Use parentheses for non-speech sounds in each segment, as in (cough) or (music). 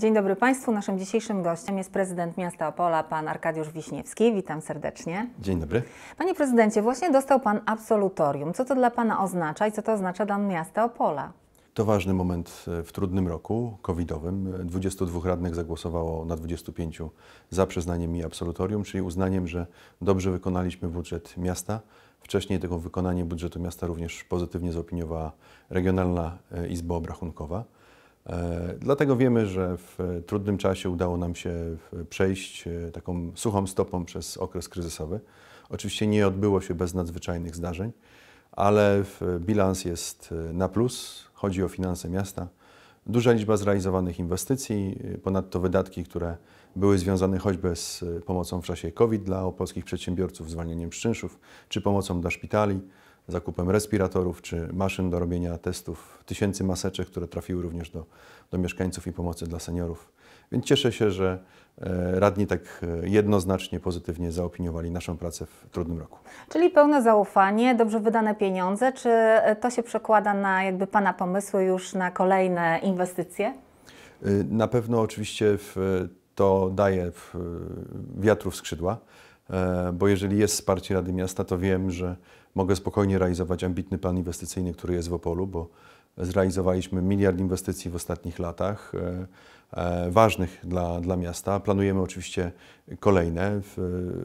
Dzień dobry Państwu. Naszym dzisiejszym gościem jest prezydent miasta Opola, pan Arkadiusz Wiśniewski. Witam serdecznie. Dzień dobry. Panie prezydencie, właśnie dostał pan absolutorium. Co to dla pana oznacza i co to oznacza dla miasta Opola? To ważny moment e, w trudnym roku covidowym. 22 radnych zagłosowało na 25 za przyznaniem mi absolutorium, czyli uznaniem, że dobrze wykonaliśmy budżet miasta. Wcześniej tego wykonanie budżetu miasta również pozytywnie zaopiniowała Regionalna e, Izba Obrachunkowa. E, dlatego wiemy, że w trudnym czasie udało nam się przejść e, taką suchą stopą przez okres kryzysowy. Oczywiście nie odbyło się bez nadzwyczajnych zdarzeń, ale bilans jest e, na plus. Chodzi o finanse miasta. Duża liczba zrealizowanych inwestycji, ponadto wydatki, które były związane choćby z pomocą w czasie COVID dla polskich przedsiębiorców, zwalnianiem z czynszów, czy pomocą dla szpitali zakupem respiratorów czy maszyn do robienia testów, tysięcy maseczek, które trafiły również do, do mieszkańców i pomocy dla seniorów. Więc cieszę się, że e, radni tak e, jednoznacznie pozytywnie zaopiniowali naszą pracę w trudnym roku. Czyli pełne zaufanie, dobrze wydane pieniądze. Czy e, to się przekłada na jakby Pana pomysły już na kolejne inwestycje? Na pewno oczywiście to daje wiatru w skrzydła, bo jeżeli jest wsparcie Rady Miasta, to wiem, że mogę spokojnie realizować ambitny plan inwestycyjny, który jest w Opolu, bo zrealizowaliśmy miliard inwestycji w ostatnich latach, e, e, ważnych dla, dla miasta. Planujemy oczywiście kolejne. W,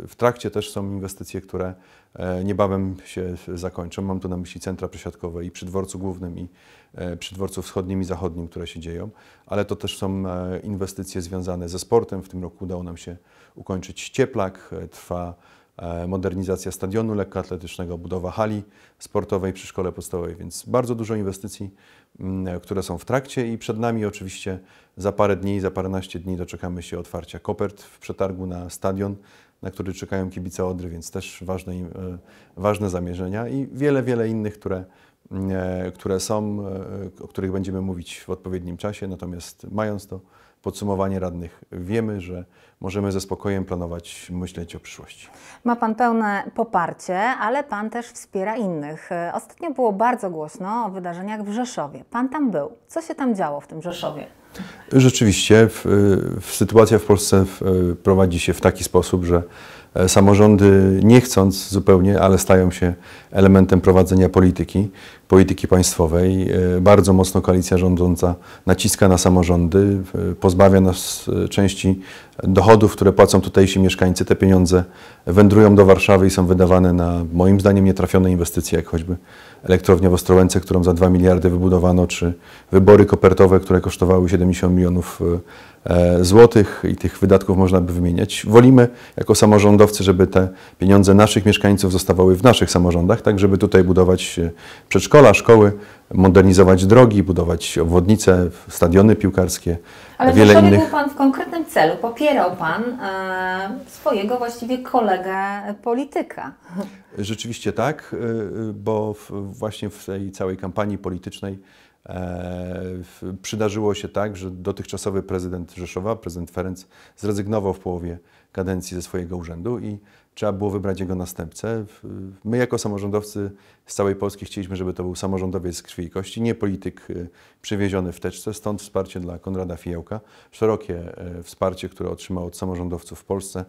w trakcie też są inwestycje, które e, niebawem się zakończą. Mam tu na myśli centra przesiadkowe i przy dworcu głównym i przy dworcu wschodnim i zachodnim, które się dzieją, ale to też są inwestycje związane ze sportem. W tym roku udało nam się ukończyć cieplak, trwa E, modernizacja stadionu lekkoatletycznego, budowa hali sportowej przy szkole podstawowej, więc bardzo dużo inwestycji, mm, e, które są w trakcie i przed nami oczywiście za parę dni, za paręnaście dni doczekamy się otwarcia kopert w przetargu na stadion, na który czekają kibice Odry, więc też ważne, e, ważne zamierzenia i wiele, wiele innych, które, mm, które są, o których będziemy mówić w odpowiednim czasie, natomiast mając to podsumowanie radnych wiemy, że możemy ze spokojem planować, myśleć o przyszłości. Ma Pan pełne poparcie, ale Pan też wspiera innych. Ostatnio było bardzo głośno o wydarzeniach w Rzeszowie. Pan tam był. Co się tam działo w tym Rzeszowie? Rzeczywiście, w, w sytuacja w Polsce w, prowadzi się w taki sposób, że E, samorządy nie chcąc zupełnie, ale stają się elementem prowadzenia polityki, polityki państwowej. E, bardzo mocno koalicja rządząca naciska na samorządy, pozbawia nas e, części dochodów, które płacą tutejsi mieszkańcy, te pieniądze wędrują do Warszawy i są wydawane na, moim zdaniem, nietrafione inwestycje, jak choćby elektrownia w Ostrołęce, którą za 2 miliardy wybudowano, czy wybory kopertowe, które kosztowały 70 milionów e, złotych i tych wydatków można by wymieniać. Wolimy jako samorządowcy, żeby te pieniądze naszych mieszkańców zostawały w naszych samorządach, tak żeby tutaj budować e, przedszkola, szkoły, modernizować drogi, budować obwodnice, stadiony piłkarskie, Ale wiele innych. był Pan w konkretnym celu, popierał Pan e, swojego właściwie kolegę polityka. Rzeczywiście tak, e, bo w, właśnie w tej całej kampanii politycznej e, przydarzyło się tak, że dotychczasowy prezydent Rzeszowa, prezydent Ferenc, zrezygnował w połowie kadencji ze swojego urzędu i trzeba było wybrać jego następcę. My jako samorządowcy z całej Polski chcieliśmy, żeby to był samorządowiec z krwi i kości, nie polityk y, przywieziony w teczce, stąd wsparcie dla Konrada Fijałka, szerokie e, wsparcie, które otrzymał od samorządowców w Polsce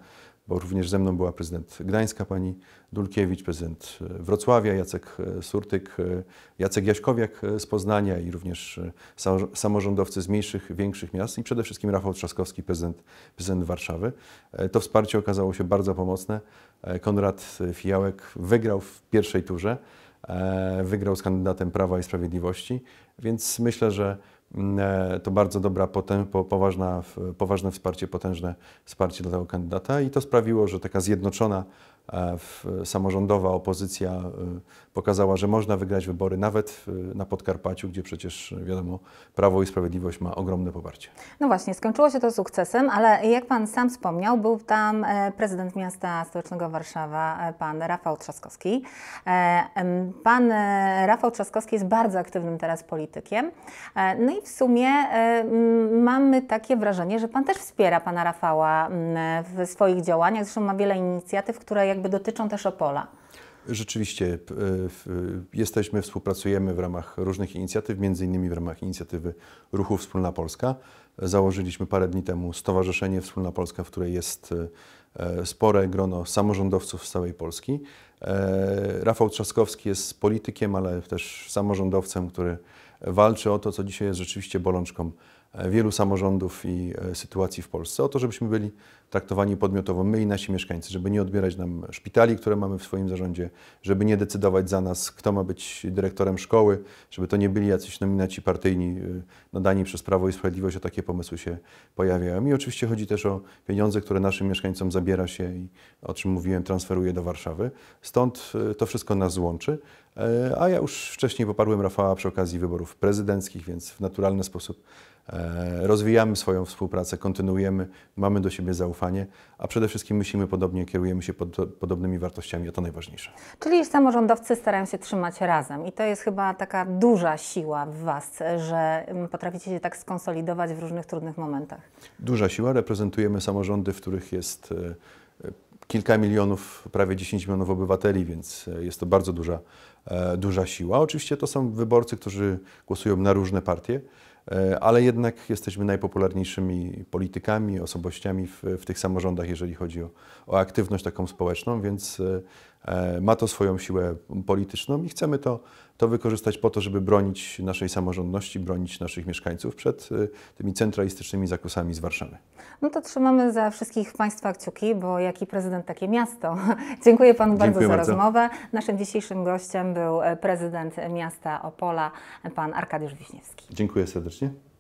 bo również ze mną była prezydent Gdańska pani Dulkiewicz, prezydent e, Wrocławia Jacek e, Surtyk, e, Jacek Jaśkowiak z Poznania i również samorządowcy z mniejszych, większych miast i przede wszystkim Rafał Trzaskowski, prezydent, prezydent Warszawy. To wsparcie okazało się bardzo pomocne. Konrad Fijałek wygrał w pierwszej turze, wygrał z kandydatem Prawa i Sprawiedliwości, więc myślę, że Mm, e, to bardzo dobra, poważna, poważne wsparcie, potężne wsparcie dla tego kandydata i to sprawiło, że taka zjednoczona E, samorządowa opozycja e, pokazała, że można wygrać wybory nawet na Podkarpaciu, gdzie przecież e, wiadomo, Prawo i Sprawiedliwość ma ogromne poparcie. No właśnie, skończyło się to sukcesem, ale jak pan sam wspomniał, był tam prezydent miasta stołecznego Warszawa, pan Rafał Trzaskowski. Pan Rafał Trzaskowski jest bardzo aktywnym teraz politykiem. No i w sumie mamy takie wrażenie, że pan też wspiera pana Rafała w swoich działaniach, zresztą ma wiele inicjatyw, które jak jakby dotyczą też Opola. Rzeczywiście e, jesteśmy, współpracujemy w ramach różnych inicjatyw, między innymi w ramach inicjatywy Ruchu Wspólna Polska. Założyliśmy parę dni temu Stowarzyszenie Wspólna Polska, w której jest e, spore grono samorządowców z całej Polski. E, Rafał Trzaskowski jest politykiem, ale też samorządowcem, który walczy o to, co dzisiaj jest rzeczywiście bolączką E, wielu samorządów i e, sytuacji w Polsce o to, żebyśmy byli traktowani podmiotowo, my i nasi mieszkańcy, żeby nie odbierać nam szpitali, które mamy w swoim zarządzie, żeby nie decydować za nas, kto ma być dyrektorem szkoły, żeby to nie byli jacyś nominaci partyjni e, nadani przez Prawo i Sprawiedliwość, o takie pomysły się pojawiają. I oczywiście chodzi też o pieniądze, które naszym mieszkańcom zabiera się i o czym mówiłem, transferuje do Warszawy. Stąd to wszystko nas łączy. A ja już wcześniej poparłem Rafała przy okazji wyborów prezydenckich, więc w naturalny sposób E, rozwijamy swoją współpracę, kontynuujemy, mamy do siebie zaufanie, a przede wszystkim myślimy podobnie, kierujemy się pod, podobnymi wartościami, a to najważniejsze. Czyli samorządowcy starają się trzymać razem i to jest chyba taka duża siła w Was, że mm, potraficie się tak skonsolidować w różnych trudnych momentach. Duża siła, reprezentujemy samorządy, w których jest e, kilka milionów, prawie 10 milionów obywateli, więc e, jest to bardzo duża, duża siła. Oczywiście to są wyborcy, którzy głosują na różne partie, E, ale jednak jesteśmy najpopularniejszymi politykami, osobowościami w, w tych samorządach, jeżeli chodzi o, o, aktywność taką społeczną, więc e, E, ma to swoją siłę polityczną i chcemy to, to wykorzystać po to, żeby bronić naszej samorządności, bronić naszych mieszkańców przed e, tymi centralistycznymi zakusami z Warszawy. No to trzymamy za wszystkich Państwa kciuki, bo jaki prezydent, takie miasto. (laughs) Dziękuję Panu bardzo Dziękuję za bardzo. rozmowę. Naszym dzisiejszym gościem był prezydent miasta Opola, pan Arkadiusz Wiśniewski. Dziękuję serdecznie.